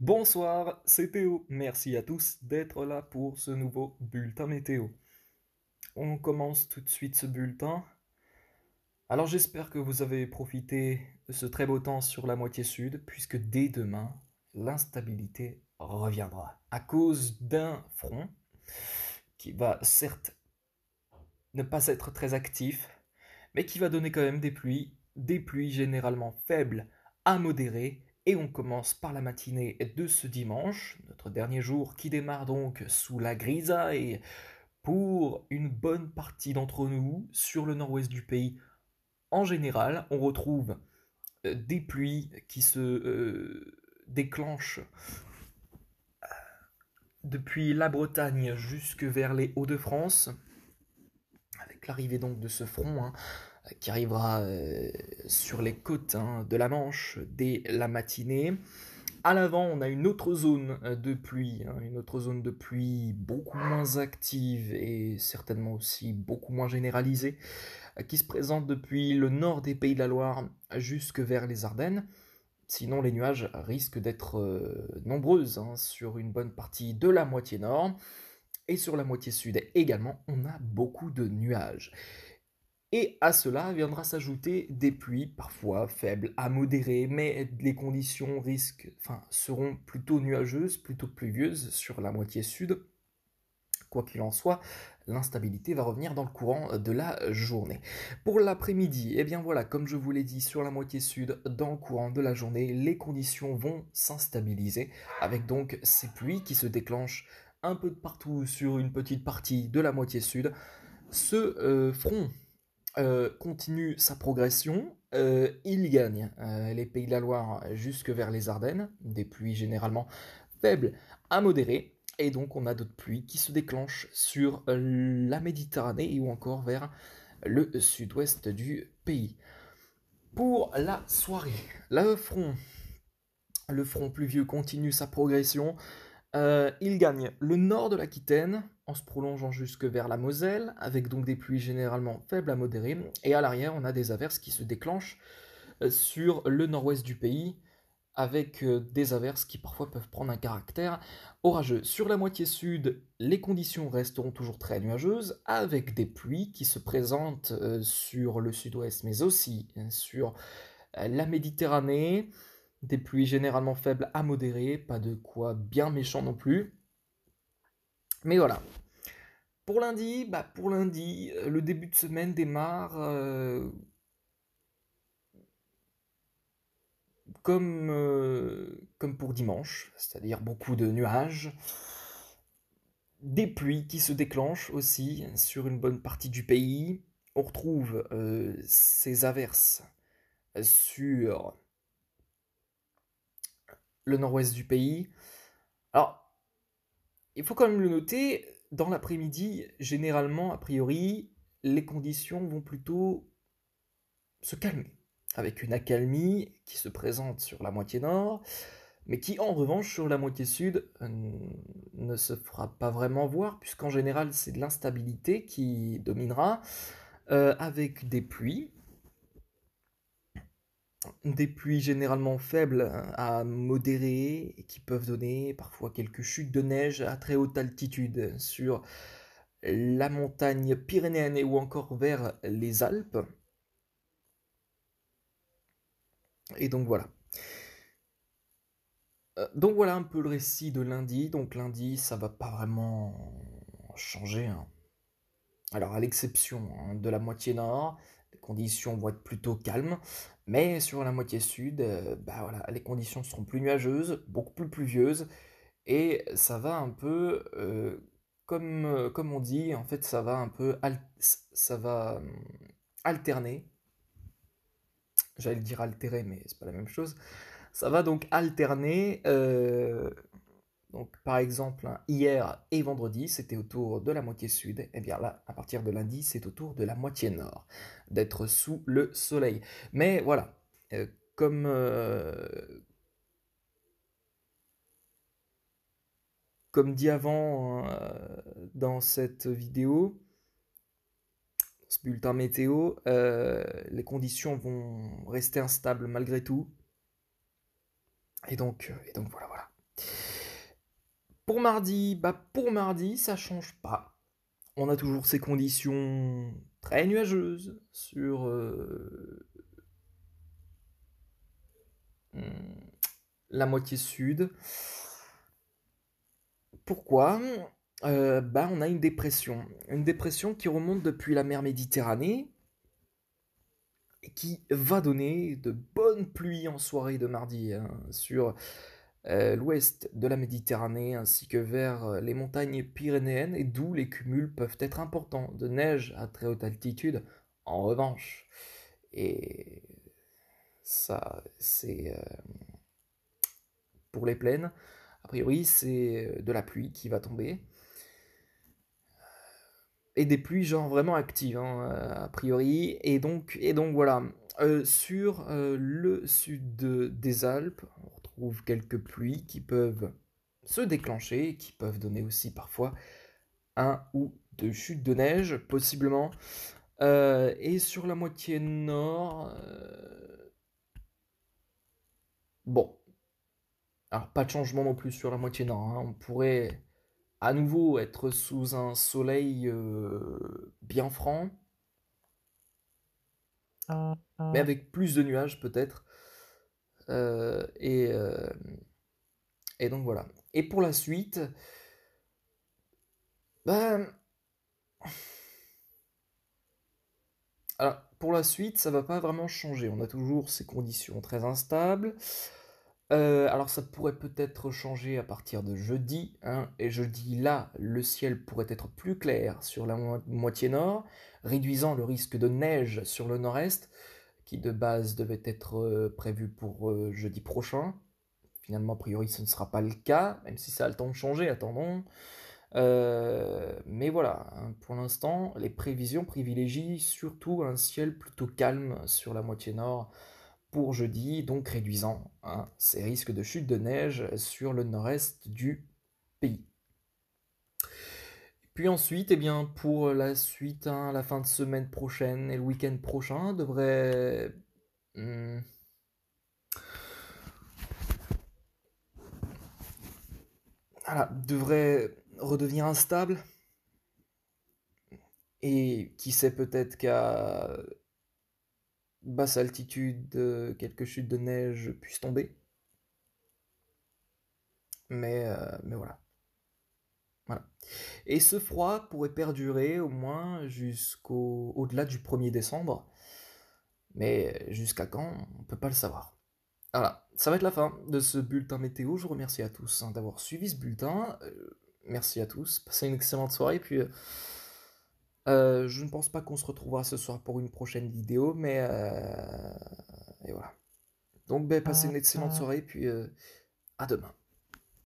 Bonsoir, c'est Théo. Merci à tous d'être là pour ce nouveau bulletin météo. On commence tout de suite ce bulletin. Alors j'espère que vous avez profité de ce très beau temps sur la moitié sud, puisque dès demain, l'instabilité reviendra à cause d'un front qui va certes ne pas être très actif, mais qui va donner quand même des pluies, des pluies généralement faibles à modérées et on commence par la matinée de ce dimanche, notre dernier jour qui démarre donc sous la grisaille pour une bonne partie d'entre nous sur le nord-ouest du pays. En général, on retrouve euh, des pluies qui se euh, déclenchent euh, depuis la Bretagne jusque vers les Hauts-de-France, avec l'arrivée donc de ce front hein, qui arrivera euh, sur les côtes hein, de la Manche dès la matinée. À l'avant, on a une autre zone euh, de pluie, hein, une autre zone de pluie beaucoup moins active et certainement aussi beaucoup moins généralisée, euh, qui se présente depuis le nord des Pays de la Loire jusque vers les Ardennes. Sinon, les nuages risquent d'être nombreuses hein, sur une bonne partie de la moitié nord. Et sur la moitié sud également, on a beaucoup de nuages. Et à cela viendra s'ajouter des pluies parfois faibles à modérées, mais les conditions risquent, enfin, seront plutôt nuageuses, plutôt pluvieuses sur la moitié sud. Quoi qu'il en soit, l'instabilité va revenir dans le courant de la journée. Pour l'après-midi, eh bien voilà, comme je vous l'ai dit, sur la moitié sud, dans le courant de la journée, les conditions vont s'instabiliser, avec donc ces pluies qui se déclenchent un peu de partout sur une petite partie de la moitié sud. Ce euh, front euh, continue sa progression. Euh, il gagne euh, les Pays de la Loire jusque vers les Ardennes, des pluies généralement faibles à modérées. Et donc on a d'autres pluies qui se déclenchent sur la Méditerranée ou encore vers le sud-ouest du pays. Pour la soirée, le front, le front pluvieux continue sa progression. Euh, il gagne le nord de l'Aquitaine en se prolongeant jusque vers la Moselle, avec donc des pluies généralement faibles à modérées. Et à l'arrière, on a des averses qui se déclenchent euh, sur le nord-ouest du pays, avec euh, des averses qui parfois peuvent prendre un caractère orageux. Sur la moitié sud, les conditions resteront toujours très nuageuses, avec des pluies qui se présentent sur le sud-ouest, mais aussi hein, sur la Méditerranée des pluies généralement faibles à modérées, pas de quoi bien méchant non plus. Mais voilà. Pour lundi, bah pour lundi, euh, le début de semaine démarre euh, comme, euh, comme pour dimanche, c'est-à-dire beaucoup de nuages, des pluies qui se déclenchent aussi sur une bonne partie du pays. On retrouve ces averses sur le nord-ouest du pays. Alors, il faut quand même le noter, dans l'après-midi, généralement, a priori, les conditions vont plutôt se calmer, avec une accalmie qui se présente sur la moitié nord, mais qui en revanche sur la moitié sud euh, ne se fera pas vraiment voir, puisqu'en général c'est de l'instabilité qui dominera, euh, avec des pluies des pluies généralement faibles euh, à modérées et qui peuvent donner parfois quelques chutes de neige à très haute altitude sur la montagne pyrénéenne ou encore vers les Alpes. Et donc voilà. Euh, donc voilà un peu le récit de lundi. Donc lundi, ça va pas vraiment changer. Hein. Alors à l'exception hein, de la moitié nord, conditions vont être plutôt calmes. Mais sur la moitié sud, euh, bah voilà, les conditions seront plus nuageuses, beaucoup plus pluvieuses. Et ça va un peu, euh, comme, euh, comme on dit, en fait, ça va un peu ça va, hum, alterner. J'allais dire altérer, mais c'est pas la même chose. Ça va donc alterner donc, par exemple, hein, hier et vendredi, c'était autour de la moitié sud. Et eh bien là, à partir de lundi, c'est autour de la moitié nord d'être sous le soleil. Mais voilà, euh, euh, comme, dit avant euh, dans cette vidéo, ce bulletin météo, les conditions vont rester instables malgré tout. Et donc, et donc voilà, voilà. Pour mardi, bah pour mardi, ça change pas. On a toujours ces conditions très nuageuses sur euh, la moitié sud. Pourquoi euh, bah, on a une dépression. Une dépression qui remonte depuis la mer Méditerranée et qui va donner de bonnes pluies en soirée de mardi hein, sur euh, l'ouest de la Méditerranée ainsi que vers euh, les montagnes pyrénéennes et d'où les cumuls peuvent être importants de neige à très haute altitude en revanche. Et ça, c'est euh, pour les plaines. A priori, c'est de la pluie qui va tomber. Et des pluies genre vraiment actives, hein, a priori. Et donc, et donc voilà. sur le sud des Alpes, quelques pluies qui peuvent se déclencher, qui peuvent donner aussi parfois un ou deux chutes de neige, possiblement. Euh, et sur la moitié nord... Euh, bon. Alors pas de changement non plus sur la moitié nord. Hein. On pourrait à nouveau être sous un soleil euh, bien franc. Ah, ah. Mais avec plus de nuages peut-être. Euh, et, euh, et donc voilà. Et pour la suite, ben. Alors, pour la suite, ça va pas vraiment changer. On a toujours ces conditions très instables. Euh, alors, ça pourrait peut-être changer à partir de jeudi. Hein. et jeudi, là, le ciel pourrait être plus clair sur la moitié nord, réduisant le risque de neige sur le nord-est qui de base devait être euh, prévu pour euh, jeudi prochain. Finalement, a priori, ce ne sera pas le cas, même si ça a le temps de changer, attendons. Euh, mais voilà, hein, pour l'instant, les prévisions privilégient surtout un ciel plutôt calme sur la moitié nord pour jeudi, donc réduisant hein, ces risques de chute de neige sur le nord-est du pays. Puis ensuite, et eh bien, pour la suite, hein, la fin de semaine prochaine et le week-end prochain, devrait. Hmm, voilà, devrait redevenir instable. Et qui sait peut-être qu'à basse altitude, quelques chutes de neige puissent tomber. Mais, euh, mais voilà. Et ce froid pourrait perdurer au moins jusqu'au au-delà du 1er décembre. Mais jusqu'à quand, on ne peut pas le savoir. Voilà, ça va être la fin de ce bulletin météo. Je vous remercie à tous hein, d'avoir suivi ce bulletin. Euh, merci à tous. Passez une excellente soirée. puis, euh, euh, je ne pense pas qu'on se retrouvera ce soir pour une prochaine vidéo, mais et voilà. Donc, ben, passez ah, une excellente soirée. puis, à demain.